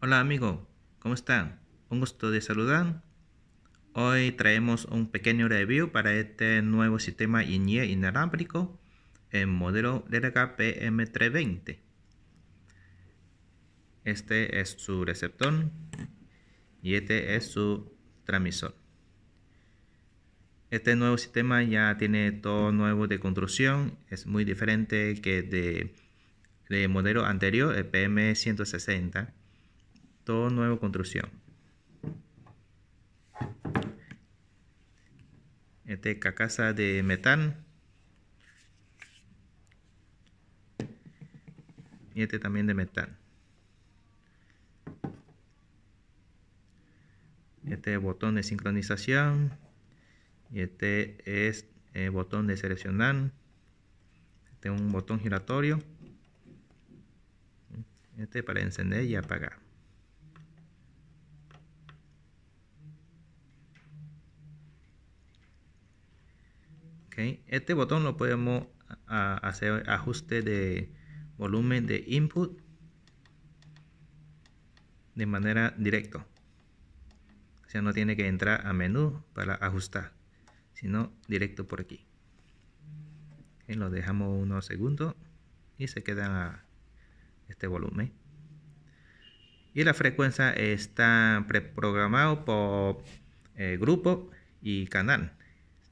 Hola amigos ¿cómo están? Un gusto de saludar. Hoy traemos un pequeño review para este nuevo sistema INIE inalámbrico en modelo la pm 320 Este es su receptor y este es su transmisor. Este nuevo sistema ya tiene todo nuevo de construcción, es muy diferente que de, de modelo anterior, el PM160 todo nuevo construcción. Este es casa de metal. Y este también de metal. Este botón de sincronización. Y este es eh, botón de seleccionar. Este es un botón giratorio. Este para encender y apagar. Este botón lo podemos hacer ajuste de volumen de input de manera directo, O sea, no tiene que entrar a menú para ajustar, sino directo por aquí. Lo dejamos unos segundos y se queda a este volumen. Y la frecuencia está preprogramado por eh, grupo y canal.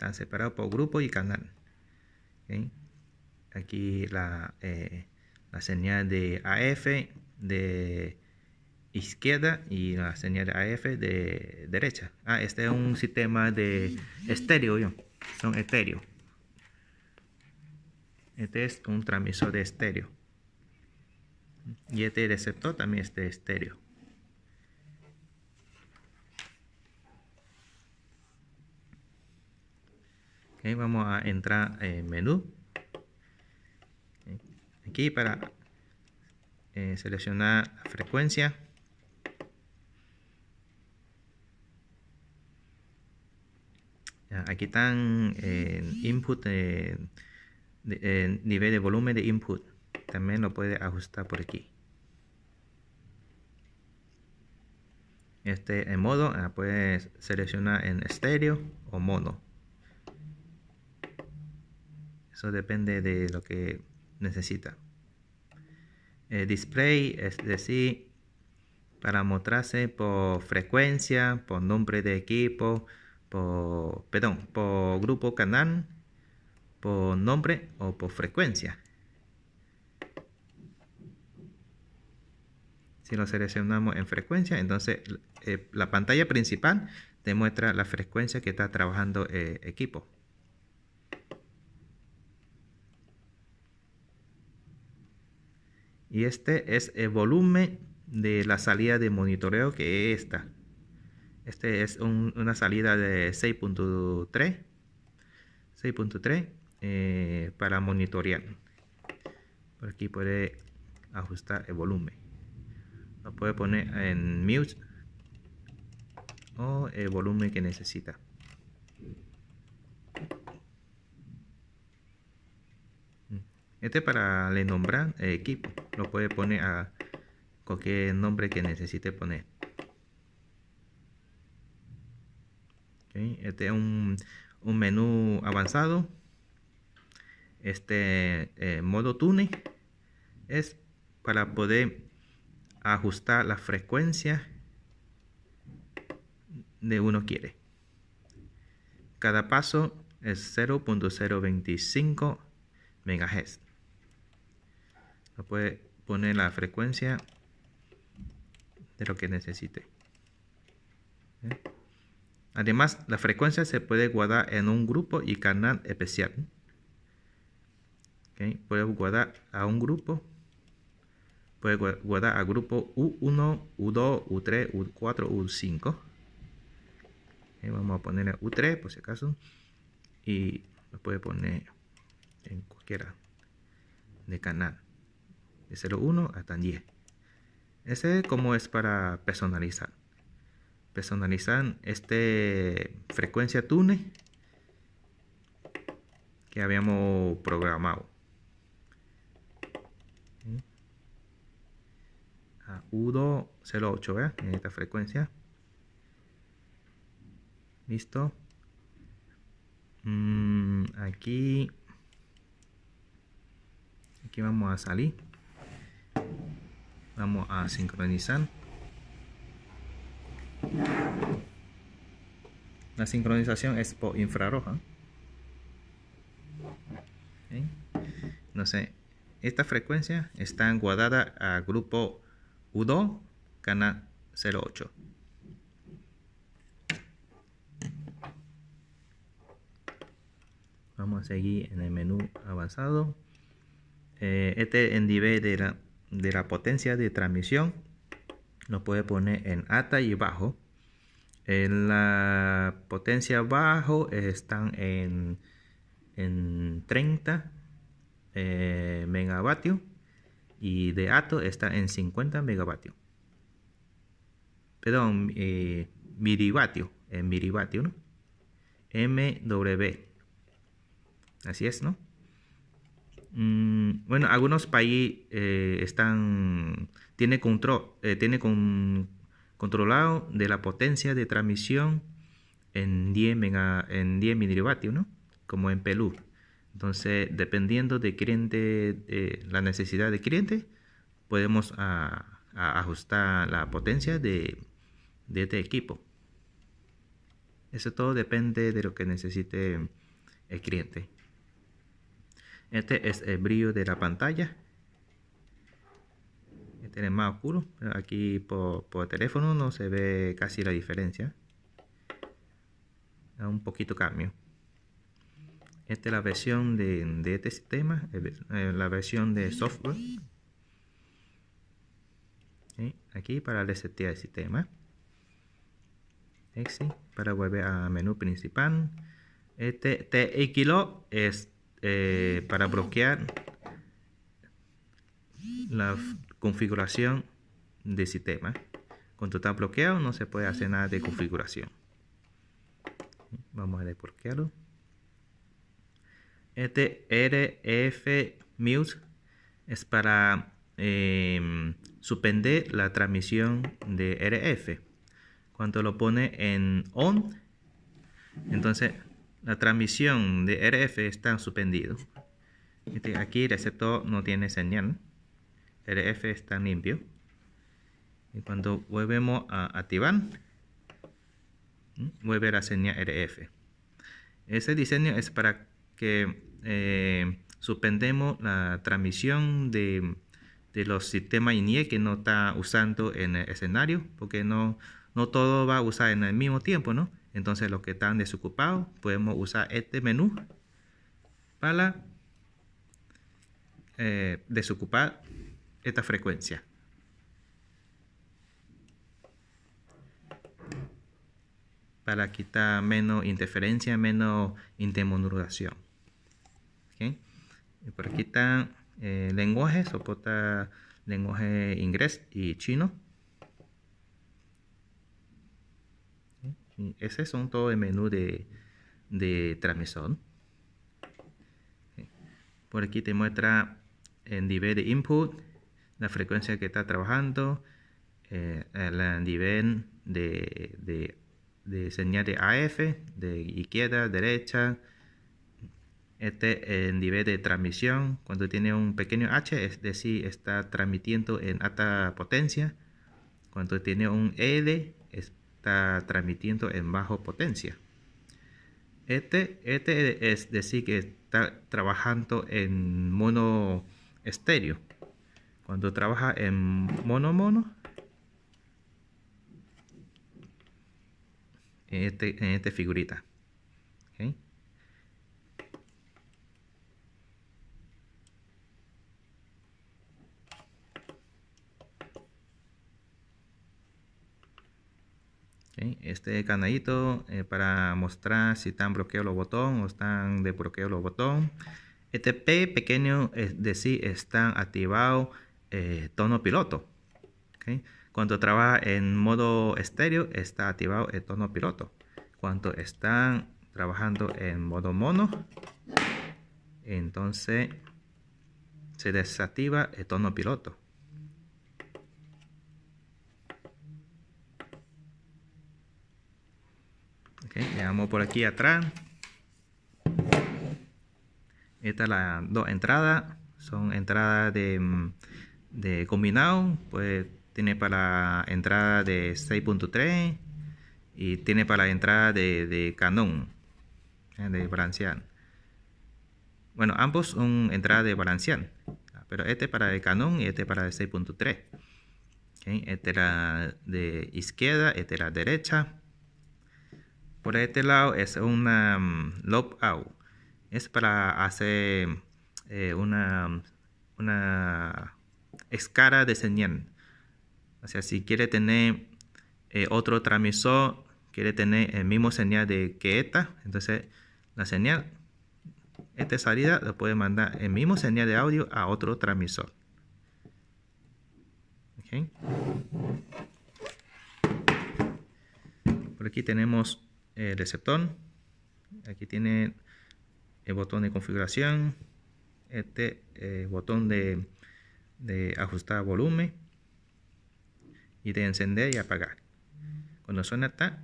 Están separados por grupo y canal. Aquí eh, la, señal de AF de izquierda y la señal de AF de derecha. Ah, este es un sistema de estéreo, yo. son estéreo. Este es un transmisor de estéreo. Y este receptor también es de estéreo. vamos a entrar en menú. Aquí para eh, seleccionar frecuencia. aquí están en eh, input, eh, de, nivel de volumen de input. También lo puede ajustar por aquí. Este en modo, ah, puedes seleccionar en estéreo o mono. Eso depende de lo que necesita. El eh, display, es decir, para mostrarse por frecuencia, por nombre de equipo, por, perdón, por grupo canal, por nombre o por frecuencia. Si lo seleccionamos en frecuencia, entonces eh, la pantalla principal demuestra la frecuencia que está trabajando el eh, equipo. y este es el volumen de la salida de monitoreo que es esta este es una salida de 6.3 6.3 eh, para monitorear por aquí puede ajustar el volumen lo puede poner en mute o el volumen que necesita Este para le nombrar el eh, equipo. Lo puede poner a cualquier nombre que necesite poner. Este es un, menú avanzado. Este eh, modo tune es para poder ajustar la frecuencia de uno quiere. Cada paso es 0.025 MHz puede poner la frecuencia de lo que necesite. ¿Eh? Además, la frecuencia se puede guardar en un grupo y canal especial. Puede guardar a un grupo. Puede guardar a grupo U1, U2, U3, U4, U5. y Vamos a poner U3 por si acaso. Y lo puede poner en cualquiera de canal de 01 hasta 10. Ese como es para personalizar. Personalizar este frecuencia tune que habíamos programado. A U208, vea En esta frecuencia. Listo. Mm, aquí. Aquí vamos a salir vamos a sincronizar la sincronización es por infrarroja no sé esta frecuencia está guardada a grupo U2 canal 08 vamos a seguir en el menú avanzado eh, este es el de la de la potencia de transmisión lo puede poner en alta y bajo en la potencia bajo están en, en 30 eh, megavatios y de alto está en 50 megavatios perdón eh, milivatio en milivatio ¿no? mw así es no Mm, bueno, algunos países eh, están, tiene control, eh, controlado de la potencia de transmisión en 10, mega, en 10 ¿no? Como en Perú. Entonces, dependiendo de cliente, la necesidad del cliente, podemos ajustar la potencia de, este equipo. Eso todo depende de lo que necesite el cliente. Este es el brillo de la pantalla. Este es más oscuro. Aquí por, teléfono no se ve casi la diferencia. Da Un poquito cambio. Esta es la versión de, este sistema, eh, la versión de software. Aquí para resetear el sistema. Exit este, para volver a menú principal. Este TXLO es eh, para bloquear la configuración del sistema. Cuando está bloqueado no se puede hacer nada de configuración. Vamos a desbloquearlo. Este RF Mute es para em, suspender la transmisión de RF. Cuando lo pone en on, entonces la transmisión de RF está suspendido. Este, aquí el receptor no tiene señal. RF está limpio. Y cuando volvemos a activar, vuelve a señal RF. Ese diseño es para que eh, suspendemos la transmisión de, los sistemas INIE que no está usando en el escenario, porque no, no todo va a usar en el mismo tiempo, ¿no? Entonces los que están desocupados podemos usar este menú para eh, desocupar esta frecuencia. Para quitar menos interferencia, menos intermodulación. por aquí están eh, lenguajes, soporta lenguaje inglés y chino. Ese son todo el menú de, de transmisión. Por aquí te muestra el nivel de input, la frecuencia que está trabajando, el eh, nivel de, de, de, señal de AF, de izquierda, derecha. Este es el nivel de transmisión. Cuando tiene un pequeño H, es decir, está transmitiendo en alta potencia. Cuando tiene un L, está transmitiendo en bajo potencia. Este, este es decir que está trabajando en mono estéreo. Cuando trabaja en mono mono, en, este, en esta figurita. Este canalito eh, para mostrar si están bloqueados los botones o están desbloqueados los botones. Este P pequeño es decir, están activado el eh, tono piloto. Cuando trabaja en modo estéreo está activado el tono piloto. Cuando están trabajando en modo mono, entonces se desactiva el tono piloto. llegamos por aquí atrás. Esta las dos entradas. Son entradas mm, de, combinado. Pues tiene para la entrada de 6.3 y tiene para la entrada de, Canon de balancear. Eh, bueno, ambos son entradas de balancear, pero este para el Canon y este para el 6.3. Okay, este la de izquierda, este la derecha. Por este lado es una mm, loop out. Es para hacer eh, una, una escala de señal. O sea, si quiere tener eh, otro transmisor, quiere tener el mismo señal de que esta, entonces la señal, esta salida, lo puede mandar el mismo señal de audio a otro transmisor. Okay. Por aquí tenemos el eh, receptor. Aquí tiene el botón de configuración, este eh, botón de, de, ajustar volumen y de encender y apagar. Cuando suena está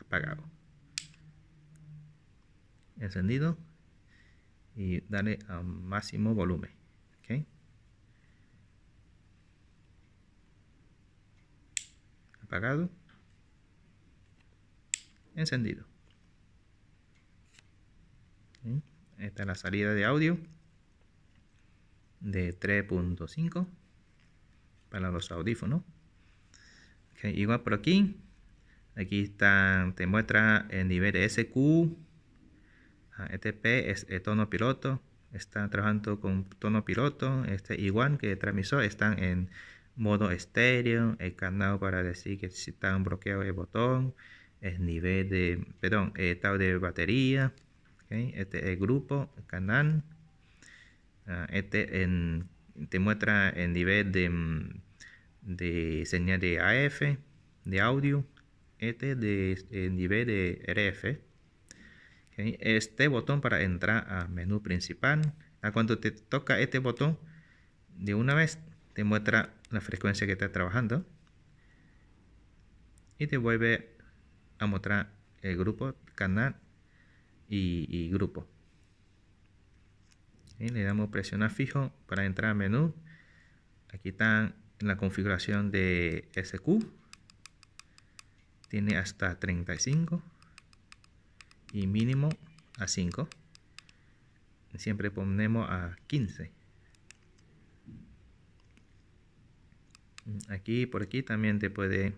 apagado. Encendido y darle a máximo volumen. Apagado encendido. Esta es la salida de audio de 3.5 para los audífonos. igual por aquí, aquí está, te muestra el nivel de SQ, ETP es el tono piloto, está trabajando con tono piloto, este igual que transmisor, están en modo estéreo, el canal para decir que si un bloqueo el botón, el nivel de, perdón, eh, estado de batería, okay, este el grupo, canal, ah, este en, te muestra el nivel de, de señal de AF, de audio, este de el nivel de RF. Este botón para entrar al menú principal, a cuando te toca este botón, de una vez te muestra la frecuencia que estás trabajando y te vuelve a mostrar el grupo, canal y, grupo. Y le damos presionar fijo para entrar al menú. Aquí está la configuración de SQ. Tiene hasta 35 y mínimo a 5. Siempre ponemos a 15. Aquí por aquí también te puede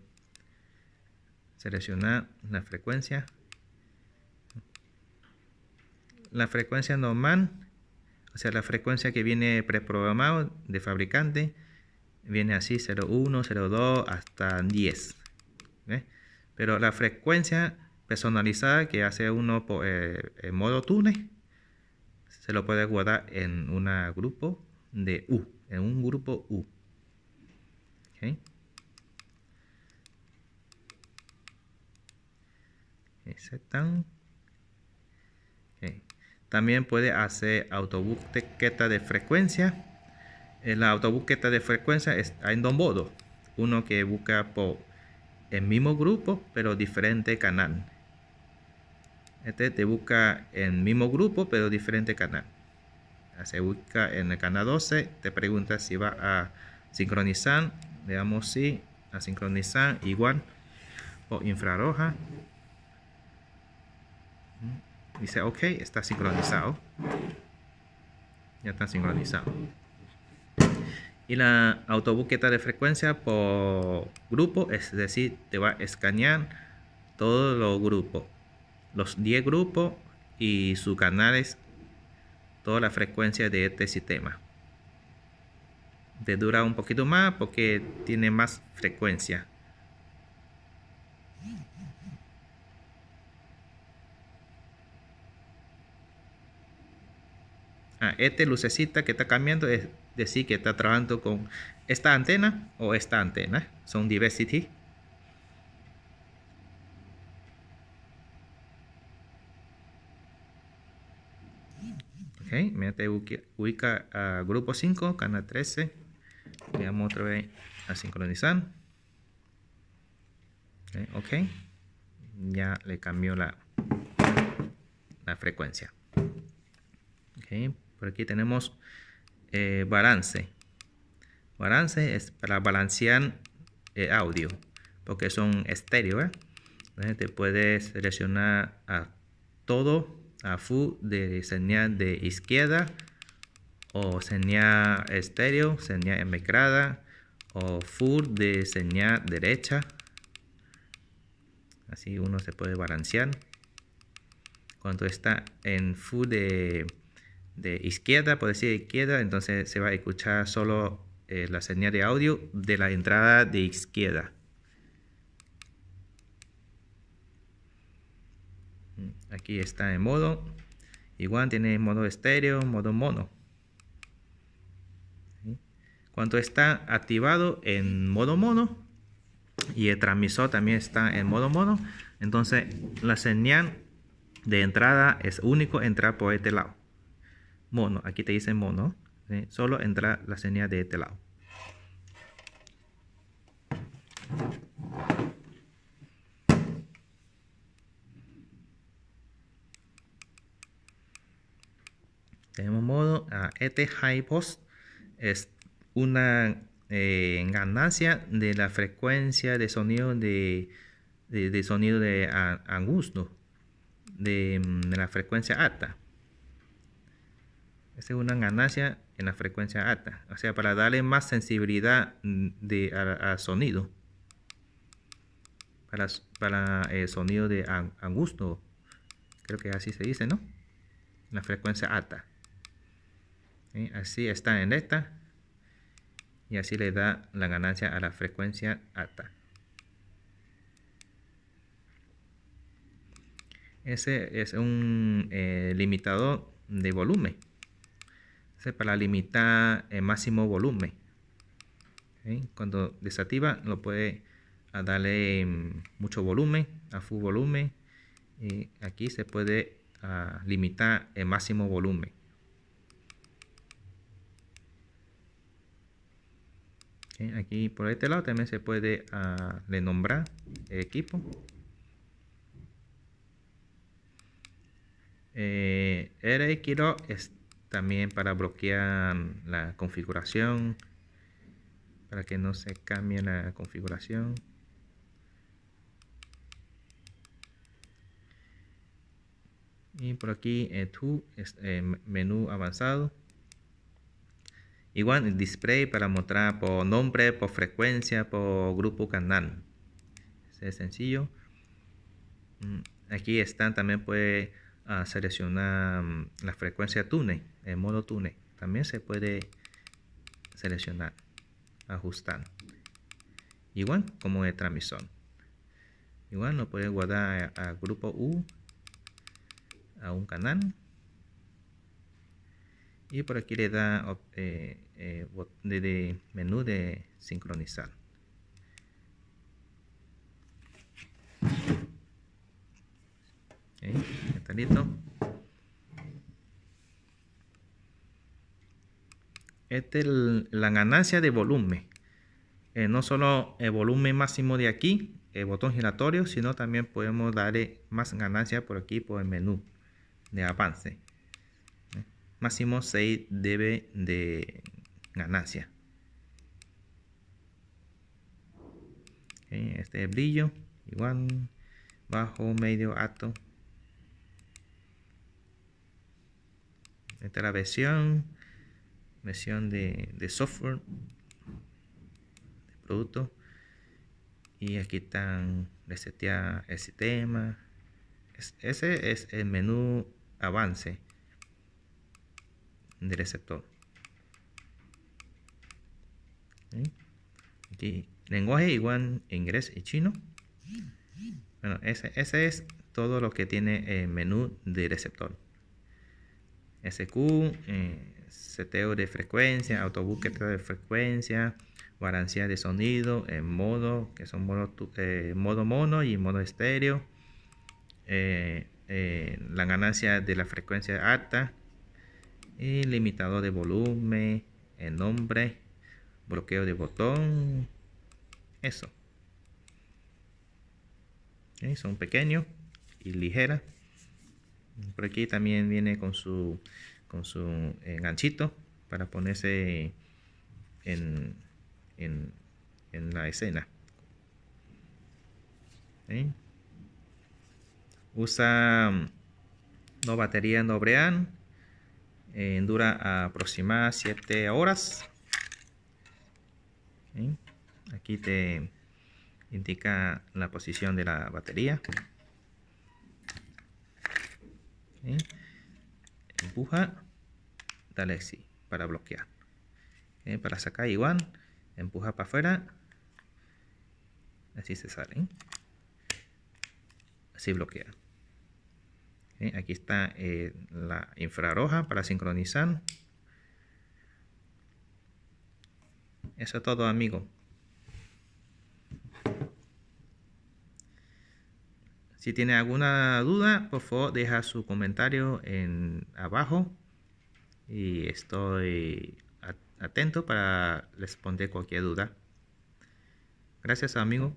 seleccionar la frecuencia la frecuencia normal o sea la frecuencia que viene preprogramado de fabricante viene así 01 02 hasta 10 pero la frecuencia personalizada que hace uno por, eh, en modo tune se lo puede guardar en un grupo de U en un grupo U También puede hacer autobús de frecuencia. En la autobusqueta de frecuencia en dos modos. Uno que busca por el mismo grupo, pero diferente canal. Este te busca el mismo grupo, pero diferente canal. Ah, se busca en el canal 12, te pregunta si va a sincronizar. veamos si a sincronizar igual o infrarroja. Dice, ok, está sincronizado. Ya está sincronizado. Y la autobuqueta de frecuencia por grupo, es decir, te va a escanear todos los grupos. Los 10 grupos y sus canales, toda la frecuencia de este sistema. Te dura un poquito más porque tiene más frecuencia. Ah, este lucecita que está cambiando es decir que está trabajando con esta antena o esta antena. Son diversity. Ok, mete ubica a grupo 5, canal 13. Veamos otra vez a sincronizar. ok, ya le cambió la, la frecuencia. Okay. Por aquí tenemos eh, balance. Balance es para balancear eh, audio, porque son estéreo. te puedes seleccionar a todo, a full de señal de izquierda o señal estéreo, señal mezclada o full de señal derecha. Así uno se puede balancear. Cuando está en full de de izquierda, por decir izquierda, entonces se va a escuchar solo eh, la señal de audio de la entrada de izquierda. Mm, aquí está en modo. Igual tiene modo estéreo, modo mono. Cuando está activado en modo mono y el transmisor también está en modo mono, entonces la señal de entrada es único entrar por este lado mono, aquí te dice mono, solo entra la señal de este lado Tenemos modo, a ah, este high post es una eh, ganancia de la frecuencia de sonido de, de, sonido de ah, angusto, mm, de la frecuencia alta es una ganancia en la frecuencia alta. O sea, para darle más sensibilidad mm, de, al sonido. Para, el eh, sonido de angusto. Creo que así se dice, ¿no? La frecuencia alta. Así está en esta. Y así le da la ganancia a la frecuencia alta. Ese es un eh, limitador de volumen para limitar el eh, máximo volumen. Cuando desactiva lo puede ah, darle mm, mucho volumen, a full volumen. Y aquí se puede ah, limitar el máximo volumen. Aquí por este lado también se puede ah, renombrar el equipo. Eh, RX también para bloquear la configuración para que no se cambie la configuración y por aquí el eh, tu, eh, menú avanzado igual el display para mostrar por nombre por frecuencia por grupo canal es sencillo mm, aquí están también puede ah, seleccionar mm, la frecuencia túnel eh, modo túnel también se puede seleccionar ajustar igual como el transmisión igual no puede guardar a, grupo U a un canal y por aquí le da de, eh, eh, menú de sincronizar está listo Esta es la ganancia de volumen. Eh, no solo el volumen máximo de aquí, el botón giratorio, sino también podemos darle más ganancia por aquí, por el menú de avance. Eh, máximo 6 dB de ganancia. Eh, este es brillo, igual, bajo, medio, alto. Esta es la versión versión de, software, de producto. Y aquí están resetear el sistema. ese es el menú avance de receptor. Aquí, lenguaje igual inglés y chino. Bueno, ese, es todo lo que tiene el menú de receptor. SQ, eh, seteo de frecuencia, autobúsqueda de frecuencia, garantía de sonido, en modo, que son modo, eh, mono y modo estéreo, eh, eh, la ganancia de la frecuencia alta, y limitador de volumen, el nombre, bloqueo de botón, eso. Son pequeños y ligeras. Por aquí también viene con su con su enganchito ganchito para ponerse en, la escena. ¿Eh? Usa no mm, batería no brean. Eh, dura aproximadamente 7 horas. ¿Eh? Aquí te indica la posición de la batería empuja, dale así para bloquear. ¿Eh? Para sacar igual, empuja para afuera, así se salen. ¿eh? Así bloquea. ¿Eh? Aquí está la infrarroja para sincronizar. Eso es todo amigo Si tiene alguna duda, por favor deja su comentario en abajo y estoy atento para responder cualquier duda. Gracias, amigo.